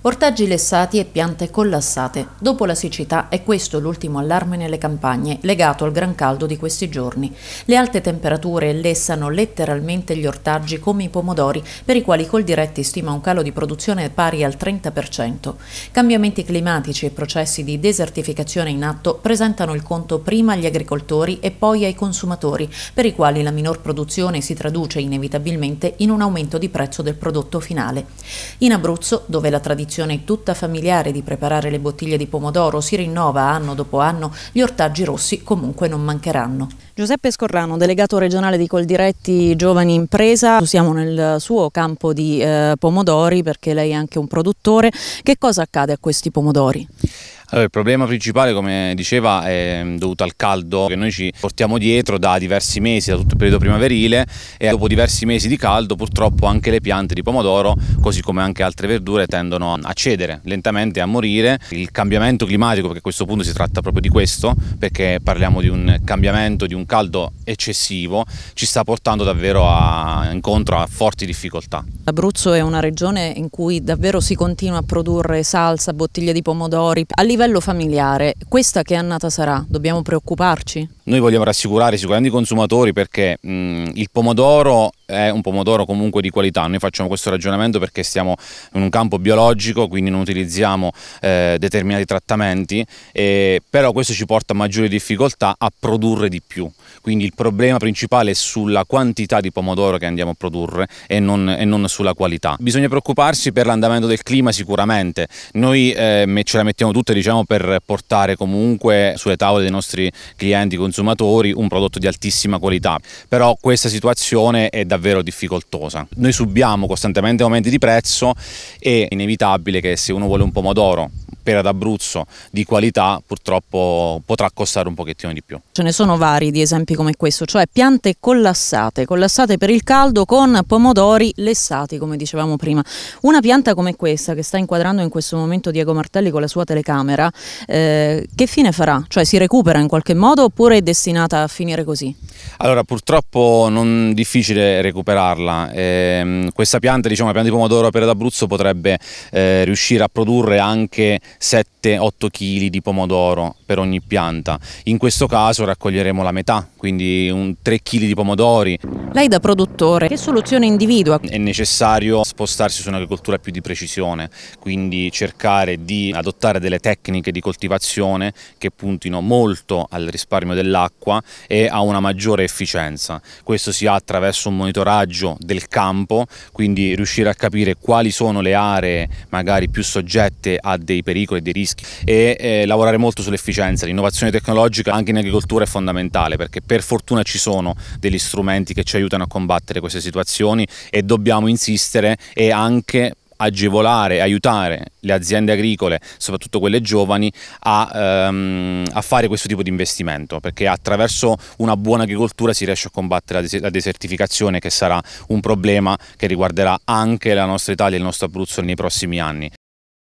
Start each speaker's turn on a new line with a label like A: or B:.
A: Ortaggi lessati e piante collassate. Dopo la siccità è questo l'ultimo allarme nelle campagne, legato al gran caldo di questi giorni. Le alte temperature lessano letteralmente gli ortaggi come i pomodori, per i quali Coldiretti stima un calo di produzione pari al 30%. Cambiamenti climatici e processi di desertificazione in atto presentano il conto prima agli agricoltori e poi ai consumatori, per i quali la minor produzione si traduce inevitabilmente in un aumento di prezzo del prodotto finale. In Abruzzo, dove la tradizione tradizione tutta familiare di preparare le bottiglie di pomodoro si rinnova anno dopo anno, gli ortaggi rossi comunque non mancheranno. Giuseppe Scorrano, delegato regionale di Coldiretti Giovani Impresa, siamo nel suo campo di eh, pomodori perché lei è anche un produttore. Che cosa accade a questi pomodori?
B: Allora, il problema principale, come diceva, è dovuto al caldo che noi ci portiamo dietro da diversi mesi, da tutto il periodo primaverile e dopo diversi mesi di caldo purtroppo anche le piante di pomodoro, così come anche altre verdure, tendono a cedere lentamente, a morire. Il cambiamento climatico, perché a questo punto si tratta proprio di questo, perché parliamo di un cambiamento, di un caldo eccessivo, ci sta portando davvero a, incontro a forti difficoltà.
A: L'Abruzzo è una regione in cui davvero si continua a produrre salsa, bottiglie di pomodori. A livello livello familiare, questa che annata sarà? Dobbiamo preoccuparci?
B: Noi vogliamo rassicurare sicuramente i consumatori perché mh, mm, il pomodoro è un pomodoro comunque di qualità. Noi facciamo questo ragionamento perché siamo in un campo biologico, quindi non utilizziamo eh, determinati trattamenti, eh, però questo ci porta a maggiori difficoltà a produrre di più. Quindi il problema principale è sulla quantità di pomodoro che andiamo a produrre e non, e non sulla qualità. Bisogna preoccuparsi per l'andamento del clima sicuramente. Noi eh, ce la mettiamo tutta diciamo, per portare comunque sulle tavole dei nostri clienti, consumatori, un prodotto di altissima qualità. Però questa situazione è da davvero difficoltosa. Noi subiamo costantemente aumenti di prezzo, è inevitabile che se uno vuole un pomodoro spera d'Abruzzo di qualità purtroppo potrà costare un pochettino di più.
A: Ce ne sono vari di esempi come questo, cioè piante collassate, collassate per il caldo con pomodori lessati come dicevamo prima. Una pianta come questa che sta inquadrando in questo momento Diego Martelli con la sua telecamera, eh, che fine farà? Cioè si recupera in qualche modo oppure è destinata a finire così?
B: Allora purtroppo non è difficile recuperarla, eh, questa pianta diciamo la pianta di pomodoro per d'Abruzzo potrebbe eh, riuscire a produrre anche 7-8 kg di pomodoro per ogni pianta. In questo caso raccoglieremo la metà, quindi un 3 kg di pomodori. Lei da produttore che soluzione individua? È necessario spostarsi su un'agricoltura più di precisione, quindi cercare di adottare delle tecniche di coltivazione che puntino molto al risparmio dell'acqua e a una maggiore efficienza. Questo si ha attraverso un monitoraggio del campo, quindi riuscire a capire quali sono le aree magari più soggette a dei pericoli pericoli e dei rischi e eh, lavorare molto sull'efficienza. L'innovazione tecnologica anche in agricoltura è fondamentale perché per fortuna ci sono degli strumenti che ci aiutano a combattere queste situazioni e dobbiamo insistere e anche agevolare, aiutare le aziende agricole, soprattutto quelle giovani, a, ehm, a, fare questo tipo di investimento, perché attraverso una buona agricoltura si riesce a combattere la, des la, desertificazione che sarà un problema che riguarderà anche la nostra Italia e il nostro Abruzzo nei prossimi anni.